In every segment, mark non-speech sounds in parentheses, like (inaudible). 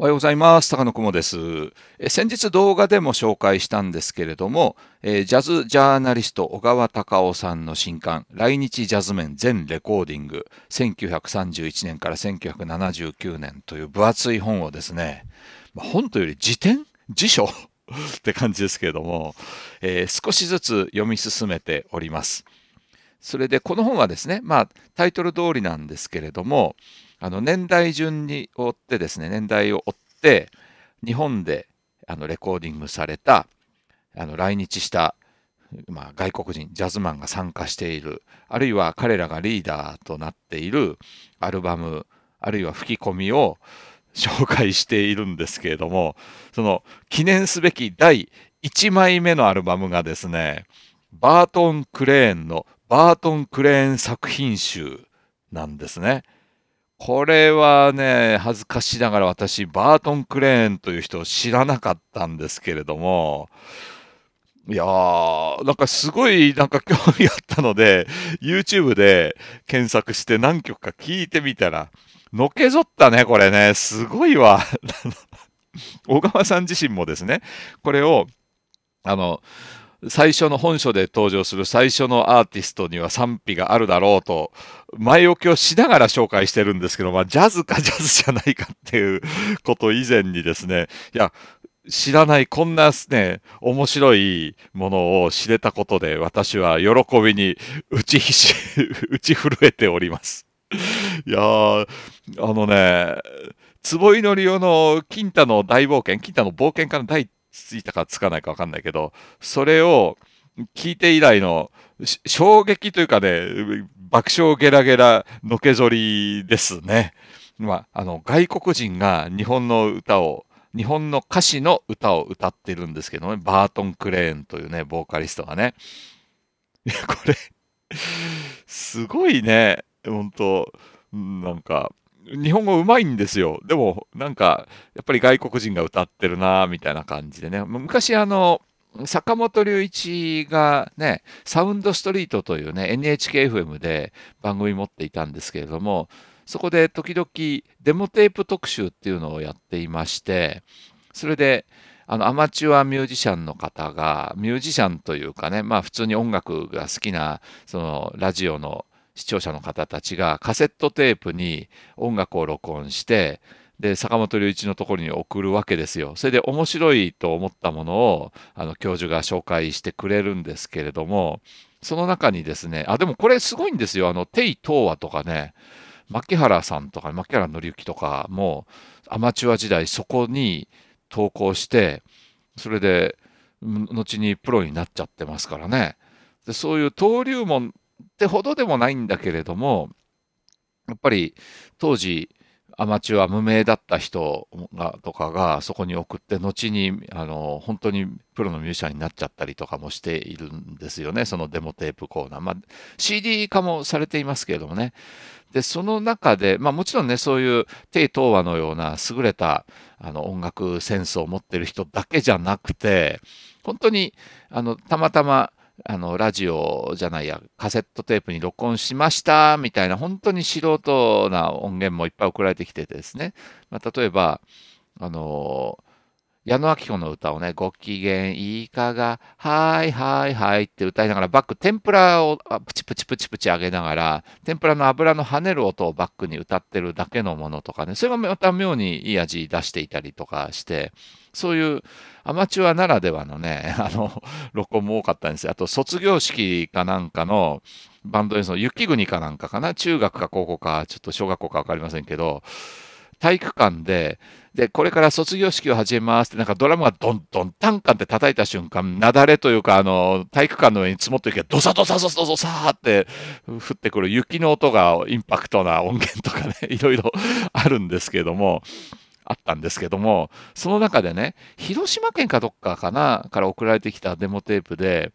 おはようございます。高野雲です。先日動画でも紹介したんですけれども、えジャズジャーナリスト小川隆夫さんの新刊、来日ジャズメン全レコーディング、1931年から1979年という分厚い本をですね、本というより辞典辞書 (laughs) って感じですけれども、えー、少しずつ読み進めております。それでこの本はですね、まあタイトル通りなんですけれども、あの年代順に追ってですね、年代を追って、日本であのレコーディングされた、あの来日した、まあ、外国人、ジャズマンが参加している、あるいは彼らがリーダーとなっているアルバム、あるいは吹き込みを紹介しているんですけれども、その記念すべき第1枚目のアルバムがですね、バートン・クレーンのバートン・クレーン作品集なんですね。これはね、恥ずかしながら私、バートン・クレーンという人を知らなかったんですけれども、いやー、なんかすごいなんか興味あったので、YouTube で検索して何曲か聞いてみたら、のけぞったね、これね。すごいわ。(laughs) 小川さん自身もですね、これを、あの、最初の本書で登場する最初のアーティストには賛否があるだろうと、前置きをしながら紹介してるんですけど、まあ、ジャズか (laughs) ジャズじゃないかっていうこと以前にですね、いや、知らないこんなね、面白いものを知れたことで、私は喜びに打ちひし、(laughs) 打ち震えております。いやー、あのね、坪井のりおの金太の大冒険、金太の冒険家の第ついたかつかないかわかんないけど、それを聞いて以来の衝撃というかね、爆笑ゲラゲラのけぞりですね。まあ、あの、外国人が日本の歌を、日本の歌詞の歌を歌ってるんですけどね、バートン・クレーンというね、ボーカリストがね。これすごいね、本当なんか、日本語うまいんですよ。でも、なんか、やっぱり外国人が歌ってるな、みたいな感じでね。昔、あの、坂本龍一がね、サウンドストリートというね、NHKFM で番組持っていたんですけれども、そこで時々デモテープ特集っていうのをやっていまして、それで、あのアマチュアミュージシャンの方がミュージシャンというかねまあ普通に音楽が好きなそのラジオの視聴者の方たちがカセットテープに音楽を録音してで坂本龍一のところに送るわけですよ。それで面白いと思ったものをあの教授が紹介してくれるんですけれどもその中にですねあでもこれすごいんですよあのテイ・トワとかね牧原さんとか牧原紀之とかもアマチュア時代そこに投稿してそれで後にプロになっちゃってますからね。でそういう登竜門ってほどでもないんだけれども、やっぱり当時、アマチュア無名だった人がとかがそこに送って後にあの本当にプロのミュージシャンになっちゃったりとかもしているんですよねそのデモテープコーナー、まあ、CD 化もされていますけれどもねでその中で、まあ、もちろんねそういう帝東和のような優れたあの音楽センスを持ってる人だけじゃなくて本当にあのたまたまあの、ラジオじゃないや、カセットテープに録音しました、みたいな、本当に素人な音源もいっぱい送られてきててですね。まあ、例えば、あのー矢野明子の歌をね、ご機嫌いいかが、はいはいはいって歌いながら、バック、天ぷらをプチプチプチプチ上げながら、天ぷらの油の跳ねる音をバックに歌ってるだけのものとかね、それがまた妙にいい味出していたりとかして、そういうアマチュアならではのね、(laughs) あの、録音も多かったんですよ。あと、卒業式かなんかの、バンド演奏の雪国かなんかかな中学か高校か、ちょっと小学校かわかりませんけど、体育館で、で、これから卒業式を始めますって、なんかドラムがドンどン、タンカンって叩いた瞬間、雪崩というか、あの、体育館の上に積もってるけど、ドサドサドサドサーって降ってくる雪の音がインパクトな音源とかね、(laughs) いろいろ (laughs) あるんですけども、あったんですけども、その中でね、広島県かどっかかな、から送られてきたデモテープで、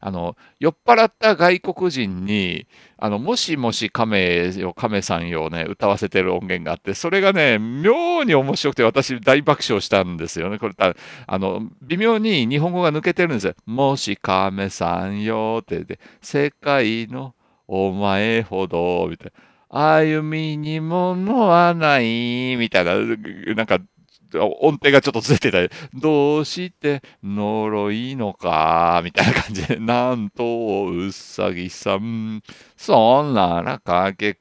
あの酔っ払った外国人にあのもしもし亀よ亀さんよね歌わせてる音源があってそれがね妙に面白くて私大爆笑したんですよねこれあの微妙に日本語が抜けてるんですよ「もし亀さんよ」ってで「世界のお前ほど」みたいな。歩みにものはないみたいな、なんか音程がちょっとずれてたり、どうして呪いのか、みたいな感じで、なんと、うさぎさん、そんならかけ比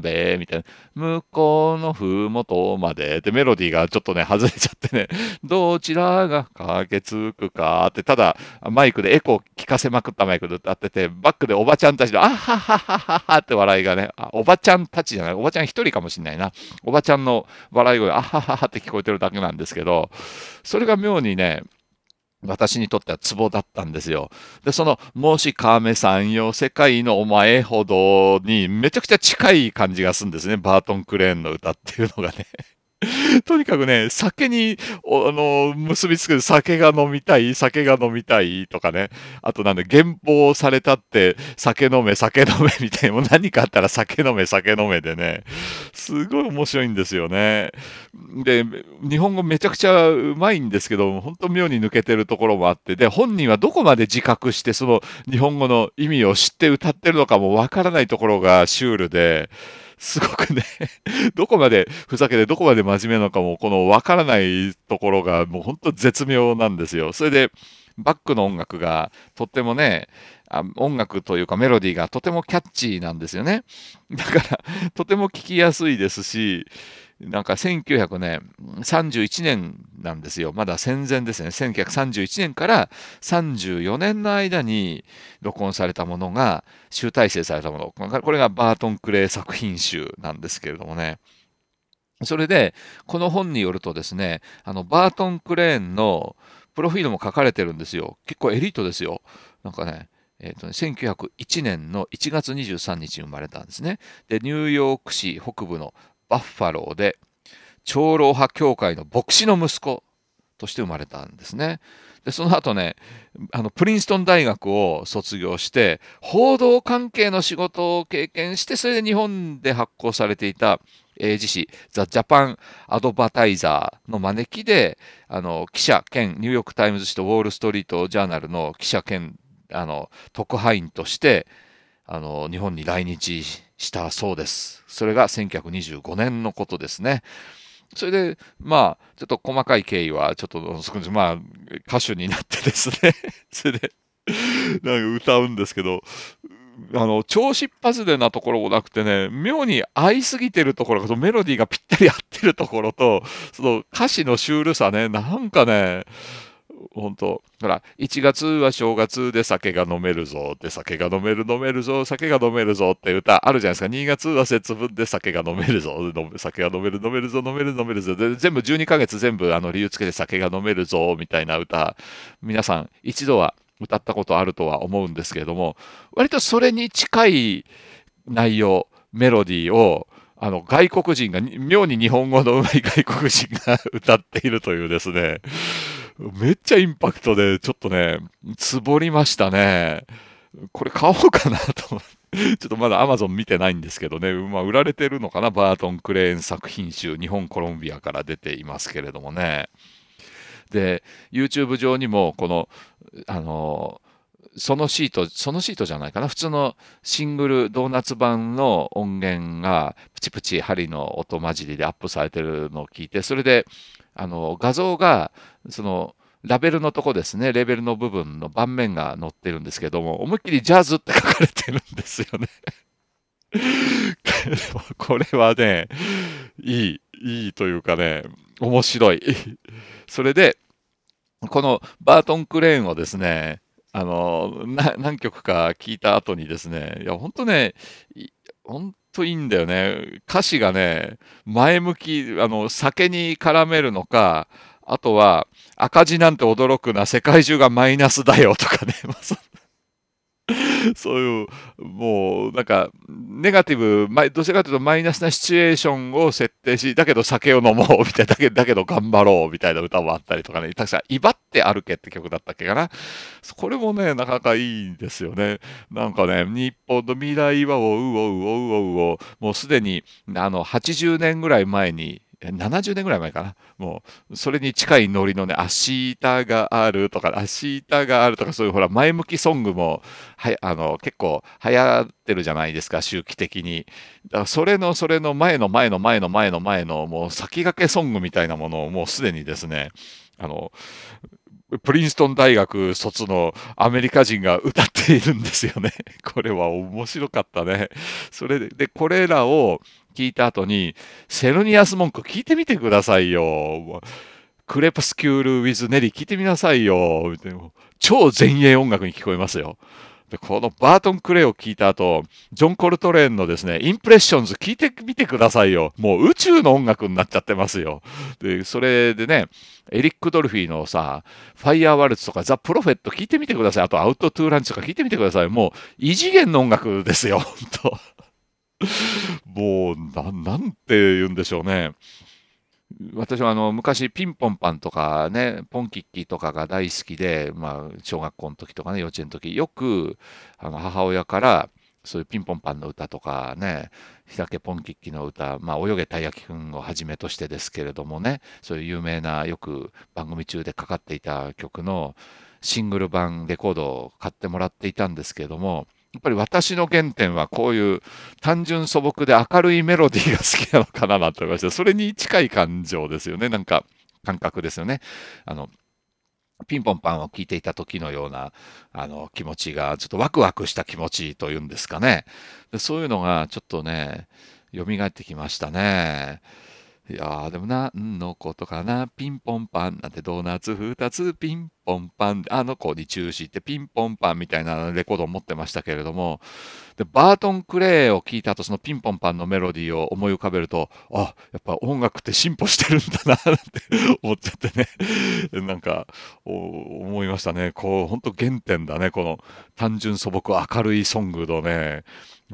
べ、みたいな、向こうのふもとまで、で、メロディーがちょっとね、外れちゃってね、どちらが駆けつくかって、ただ、マイクでエコー聞かせまくったマイクで歌ってて、バックでおばちゃんたちの、あはははははって笑いがね、おばちゃんたちじゃない、おばちゃん一人かもしんないな、おばちゃんの笑い声、あはははって聞こえてるだだけなんですけど、それが妙にね、私にとってはツボだったんですよ。で、その、もし亀さんよ、世界のお前ほどにめちゃくちゃ近い感じがするんですね。バートン・クレーンの歌っていうのがね (laughs) とにかくね、酒に、あの、結びつく酒が飲みたい、酒が飲みたいとかね。あとなんで、原稿されたって、酒飲め、酒飲めみたいな、(laughs) もう何かあったら酒飲め、酒飲めでね。すごい面白いんですよね。で、日本語めちゃくちゃうまいんですけど、本当妙に抜けてるところもあって、で、本人はどこまで自覚して、その日本語の意味を知って歌ってるのかもわからないところがシュールで、すごくね、(laughs) どこまでふざけて、どこまで真面目なのかも、このわからないところが、もう本当絶妙なんですよ。それで、バックの音楽がとってもね、あ音楽というかメロディーがとてもキャッチーなんですよね。だから、とても聴きやすいですし、なんか1900年、31年なんですよまだ戦前ですね1931年から34年の間に録音されたものが集大成されたものこれがバートン・クレイ作品集なんですけれどもねそれでこの本によるとですねあのバートン・クレーンのプロフィールも書かれてるんですよ結構エリートですよなんかねえーとね、1901年の1月23日に生まれたんですね。で、ニューヨーク市北部のバッファローで、長老派教会の牧師の息子として生まれたんですね。でその後ねあのプリンストン大学を卒業して報道関係の仕事を経験してそれで日本で発行されていた英字誌「ザ・ジャパン・アドバタイザー」の招きであの記者兼ニューヨーク・タイムズ紙とウォール・ストリート・ジャーナルの記者兼あの特派員としてあの日本に来日したそうです。それが1925年のことですね。それで、まあ、ちょっと細かい経緯は、ちょっと少し、まあ、歌手になってですね (laughs) それで、なんか歌うんですけど、あの、超失発でなところもなくてね、妙に合いすぎてるところ、メロディーがぴったり合ってるところと、その歌詞のシュールさね、なんかね、本当ほら、1月は正月で酒が飲めるぞ、で酒が飲める飲めるぞ、酒が飲めるぞって歌あるじゃないですか。2月は節分で酒が飲めるぞ、酒が飲める飲めるぞ、飲める飲めるぞ。で全部12ヶ月全部あの理由つけて酒が飲めるぞ、みたいな歌、皆さん一度は歌ったことあるとは思うんですけれども、割とそれに近い内容、メロディーをあの外国人が、妙に日本語のうまい外国人が (laughs) 歌っているというですね、めっちゃインパクトで、ちょっとね、つぼりましたね。これ買おうかなと。ちょっとまだ Amazon 見てないんですけどね、まあ、売られてるのかな、バートン・クレーン作品集、日本コロンビアから出ていますけれどもね。で、YouTube 上にも、この、あの、そのシート、そのシートじゃないかな、普通のシングルドーナツ版の音源が、プチプチ針の音混じりでアップされてるのを聞いて、それで、あの画像がそのラベルのとこですね、レベルの部分の盤面が載ってるんですけども、思いっきりジャズって書かれてるんですよね。(laughs) これはね、いい、いいというかね、面白い。それで、このバートン・クレーンをですね、あの何曲か聞いた後にですね、いや、本当ね、本といいんだよね。歌詞がね、前向き、あの、酒に絡めるのか、あとは、赤字なんて驚くな、世界中がマイナスだよとかね、(laughs) (laughs) そういう、もう、なんか、ネガティブ、ま、どちらかというとマイナスなシチュエーションを設定し、だけど酒を飲もう、みたいな、だけだけど頑張ろう、みたいな歌もあったりとかね、たくさん、威張って歩けって曲だったっけかな。これもね、なかなかいいんですよね。なんかね、日本の未来はおうおうおうおうおう、もうすでに、あの、80年ぐらい前に、70年ぐらい前かな。もう、それに近いノリのね、アシータがあるとか、アシータがあるとか、そういうほら、前向きソングも、はい、あの、結構流行ってるじゃないですか、周期的に。だから、それの、それの前の前の前の前の前の、もう先駆けソングみたいなものをもうすでにですね、あの、プリンストン大学卒のアメリカ人が歌っているんですよね。(laughs) これは面白かったね。それで、でこれらを聞いた後に、セルニアス文句聞いてみてくださいよ。クレパスキュール・ウィズ・ネリ聞いてみなさいよ。超前衛音楽に聞こえますよ。でこのバートン・クレイを聞いた後、ジョン・コルトレーンのですね、インプレッションズ聞いてみてくださいよ。もう宇宙の音楽になっちゃってますよ。で、それでね、エリック・ドルフィーのさ、ファイヤー・ワルツとかザ・プロフェット聞いてみてください。あと、アウト・トゥーランチとか聞いてみてください。もう異次元の音楽ですよ、本当。(laughs) もうな、なんて言うんでしょうね。私はあの昔ピンポンパンとかね、ポンキッキーとかが大好きで、まあ、小学校の時とかね、幼稚園の時、よくあの母親から、そういうピンポンパンの歌とかね、日けポンキッキの歌、まあ、泳げたいやきくんをはじめとしてですけれどもね、そういう有名な、よく番組中でかかっていた曲のシングル版レコードを買ってもらっていたんですけれども、っぱり私の原点はこういう単純素朴で明るいメロディーが好きなのかななんて思いましたそれに近い感情ですよねなんか感覚ですよねあのピンポンパンを聞いていた時のようなあの気持ちがちょっとワクワクした気持ちというんですかねでそういうのがちょっとね蘇ってきましたね。いやーでもなんのことかなピンポンパンなんてドーナツ2つピンポンパン、あの子に中止ってピンポンパンみたいなレコードを持ってましたけれども、でバートン・クレイを聴いた後、そのピンポンパンのメロディーを思い浮かべると、あ、やっぱ音楽って進歩してるんだなって (laughs) 思っちゃってね、(laughs) なんか思いましたね。こう、本当原点だね、この単純素朴明るいソングのね、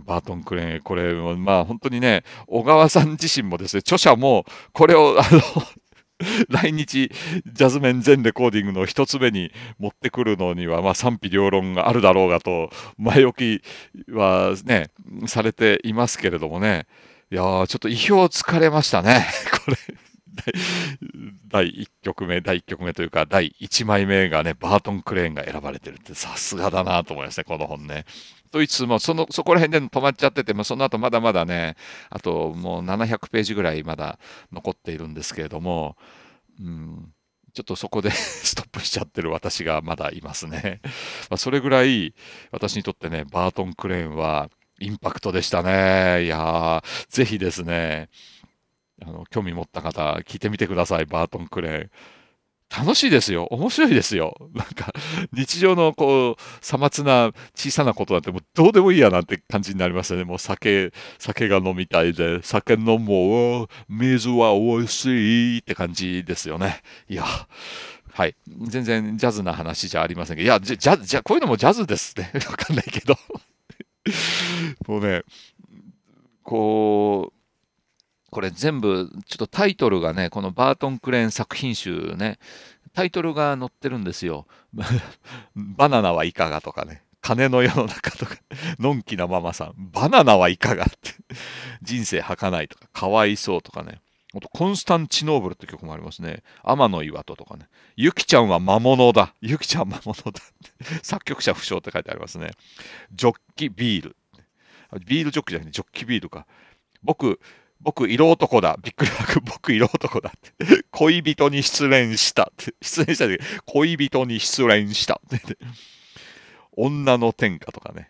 バートン・クレイン、これ、まあ本当にね、小川さん自身もですね、著者も、これを、あの (laughs) 来日ジャズメン全レコーディングの1つ目に持ってくるのには、まあ、賛否両論があるだろうがと前置きはねされていますけれどもねいやちょっと意表をつかれましたね (laughs) これ第1曲目第1曲目というか第1枚目がねバートン・クレーンが選ばれてるってさすがだなと思いますねこの本ね。ドイツもそのそこら辺で止まっちゃってて、まあ、その後まだまだねあともう700ページぐらいまだ残っているんですけれども、うん、ちょっとそこで (laughs) ストップしちゃってる私がまだいますね。まあ、それぐらい私にとってねバートン・クレーンはインパクトでしたね。いやー、ぜひですね、あの興味持った方、聞いてみてください、バートン・クレーン。楽しいですよ。面白いですよ。なんか、日常のこう、さまつな小さなことなんて、もうどうでもいいやなんて感じになりますよね。もう酒、酒が飲みたいで、酒飲もう、水は美味しいって感じですよね。いや、はい。全然ジャズな話じゃありませんけど、いや、ジャじゃこういうのもジャズですね。(laughs) わかんないけどもうね、こう、これ全部ちょっとタイトルがねこのバートン・クレーン作品集ねタイトルが載ってるんですよ (laughs) バナナはいかがとかね金の世の中とか、(laughs) のんきなママさん、バナナはいかがって、人生はかないとか、かわいそうとかね、あと、コンスタンチノーブルって曲もありますね、天の岩戸とかね、ゆきちゃんは魔物だ、ゆきちゃん魔物だって、(laughs) 作曲者不詳って書いてありますね、ジョッキビール、ビールジョッキじゃなくてジョッキビールか、僕、僕、色男だ。びっくりマく、僕、色男だって。(laughs) 恋人に失恋したって。失恋したで、恋人に失恋したって。女の天下とかね。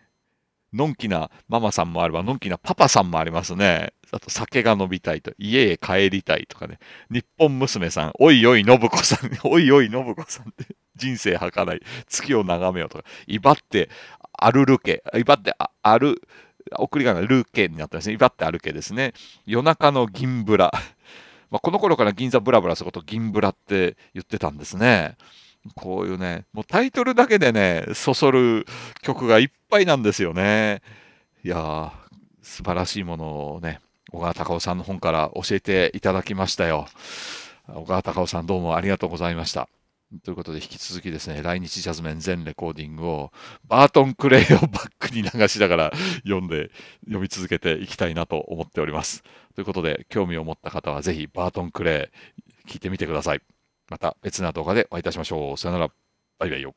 のんきなママさんもあれば、のんきなパパさんもありますね。あと、酒が飲みたいと、家へ帰りたいとかね。日本娘さん、おいおい、信子さん、(laughs) おいおい、信子さんって。人生儚い、月を眺めようとか、威張って、あるるけ、威張って、ある、送り仮名がルーケになったんですね。威張って歩けですね。夜中の銀ブラ。(laughs) まあ、この頃から銀座ブラブラすること銀ブラって言ってたんですね。こういうね、もうタイトルだけでね、そそる曲がいっぱいなんですよね。いやー、素晴らしいものをね、小川隆夫さんの本から教えていただきましたよ。小川隆夫さんどうもありがとうございました。ということで、引き続きですね、来日ジャズメン全レコーディングを、バートン・クレイをバックに流しながら読んで、読み続けていきたいなと思っております。ということで、興味を持った方は、ぜひバートン・クレイ、聞いてみてください。また別な動画でお会いいたしましょう。さよなら。バイバイよ。